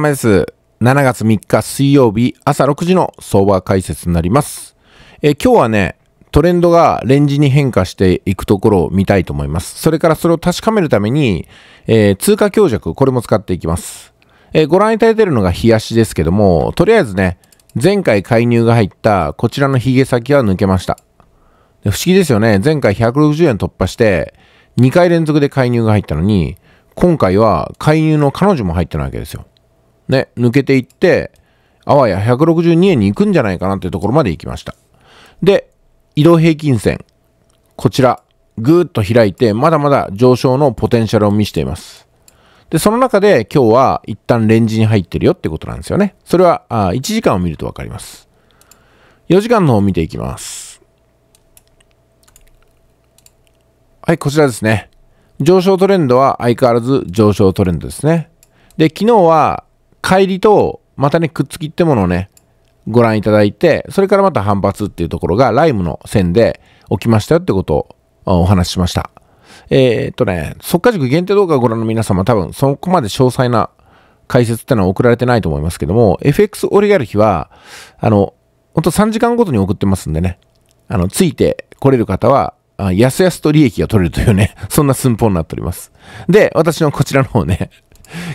様です。7月3日水曜日朝6時の相場解説になります。え今日はね、トレンドがレンジに変化していくところを見たいと思います。それからそれを確かめるために、えー、通貨強弱、これも使っていきます。えー、ご覧いただいているのが冷やしですけども、とりあえずね、前回介入が入ったこちらのヒゲ先は抜けました。不思議ですよね。前回160円突破して、2回連続で介入が入ったのに、今回は介入の彼女も入ってないわけですよ。ね、抜けていって、あわや162円に行くんじゃないかなというところまで行きました。で、移動平均線。こちら、ぐーっと開いて、まだまだ上昇のポテンシャルを見せています。で、その中で今日は一旦レンジに入ってるよってことなんですよね。それは、あ1時間を見るとわかります。4時間の方を見ていきます。はい、こちらですね。上昇トレンドは相変わらず上昇トレンドですね。で、昨日は帰りと、またね、くっつきってものをね、ご覧いただいて、それからまた反発っていうところが、ライムの線で起きましたよってことをお話ししました。えー、っとね、速化塾限定動画をご覧の皆様、多分そこまで詳細な解説ってのは送られてないと思いますけども、FX オリガルヒは、あの、ほんと3時間ごとに送ってますんでね、あの、ついてこれる方は、やすやすと利益が取れるというね、そんな寸法になっております。で、私のこちらの方ね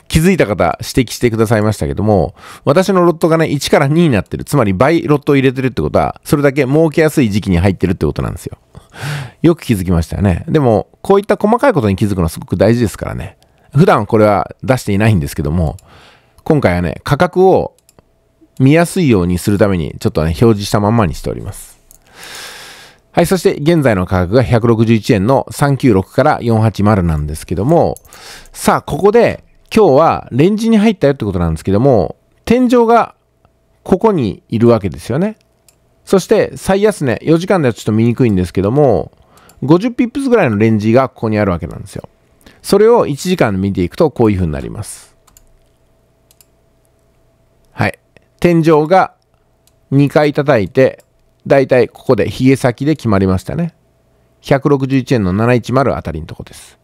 気づいた方、指摘してくださいましたけども、私のロットがね、1から2になってる。つまり倍ロットを入れてるってことは、それだけ儲けやすい時期に入ってるってことなんですよ。よく気づきましたよね。でも、こういった細かいことに気づくのはすごく大事ですからね。普段これは出していないんですけども、今回はね、価格を見やすいようにするために、ちょっとね、表示したまんまにしております。はい、そして現在の価格が161円の396から480なんですけども、さあ、ここで今日はレンジに入ったよってことなんですけども、天井がここにいるわけですよね。そして最安値、4時間ではちょっと見にくいんですけども、50ピップスぐらいのレンジがここにあるわけなんですよ。それを1時間で見ていくとこういうふうになります。はい。天井が2回叩いて、だいたいここでヒゲ先で決まりましたね。161円の710あたりのとこです。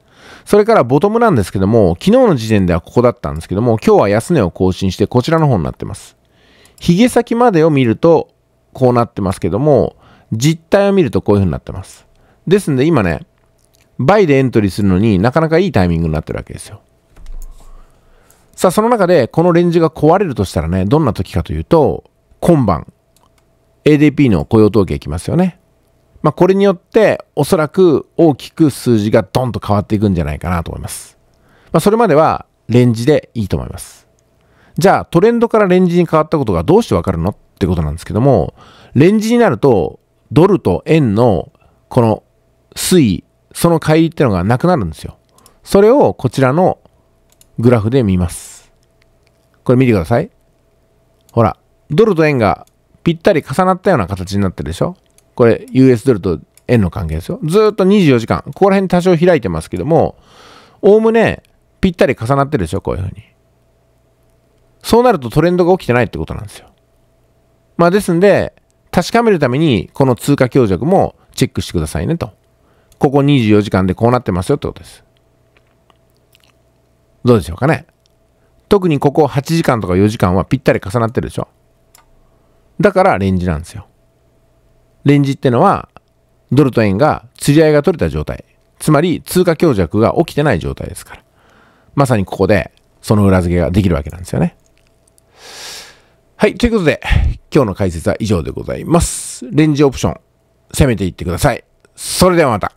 それからボトムなんですけども、昨日の時点ではここだったんですけども、今日は安値を更新してこちらの方になってます。髭先までを見ると、こうなってますけども、実態を見るとこういう風になってます。ですんで今ね、倍でエントリーするのになかなかいいタイミングになってるわけですよ。さあ、その中でこのレンジが壊れるとしたらね、どんな時かというと、今晩、ADP の雇用統計いきますよね。まあ、これによって、おそらく大きく数字がドンと変わっていくんじゃないかなと思います。まあ、それまではレンジでいいと思います。じゃあ、トレンドからレンジに変わったことがどうしてわかるのってことなんですけども、レンジになると、ドルと円のこの推移、その乖離ってのがなくなるんですよ。それをこちらのグラフで見ます。これ見てください。ほら、ドルと円がぴったり重なったような形になってるでしょこれ US ドルと円の関係ですよ。ずっと24時間、ここら辺多少開いてますけども、おおむねぴったり重なってるでしょ、こういうふうに。そうなるとトレンドが起きてないってことなんですよ。まあですんで、確かめるために、この通貨強弱もチェックしてくださいねと。ここ24時間でこうなってますよってことです。どうでしょうかね。特にここ8時間とか4時間はぴったり重なってるでしょ。だからレンジなんですよ。レンジってのは、ドルと円が釣り合いが取れた状態。つまり、通貨強弱が起きてない状態ですから。まさにここで、その裏付けができるわけなんですよね。はい。ということで、今日の解説は以上でございます。レンジオプション、攻めていってください。それではまた。